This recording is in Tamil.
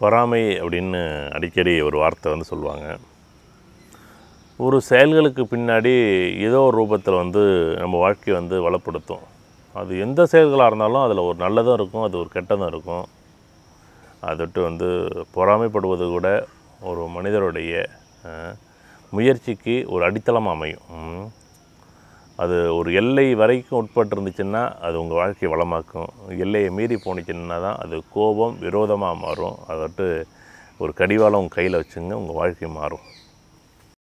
பொறாமை அப்படின்னு அடிக்கடி ஒரு வார்த்தை வந்து சொல்லுவாங்க ஒரு செயல்களுக்கு பின்னாடி ஏதோ ஒரு ரூபத்தில் வந்து நம்ம வாழ்க்கையை வந்து வளப்படுத்தும் அது எந்த செயல்களாக இருந்தாலும் அதில் ஒரு நல்லதும் இருக்கும் அது ஒரு கெட்டதும் இருக்கும் விட்டு வந்து பொறாமைப்படுவது கூட ஒரு மனிதருடைய முயற்சிக்கு ஒரு அடித்தளம் அமையும் அது ஒரு எல்லை வரைக்கும் உட்பட்டு இருந்துச்சுன்னா அது உங்கள் வாழ்க்கையை வளமாக்கும் எல்லையை மீறி போனுச்சுன்னா தான் அது கோபம் விரோதமாக மாறும் அதை ஒரு கடிவாளம் உங்கள் கையில் வச்சுங்க உங்கள் வாழ்க்கை மாறும்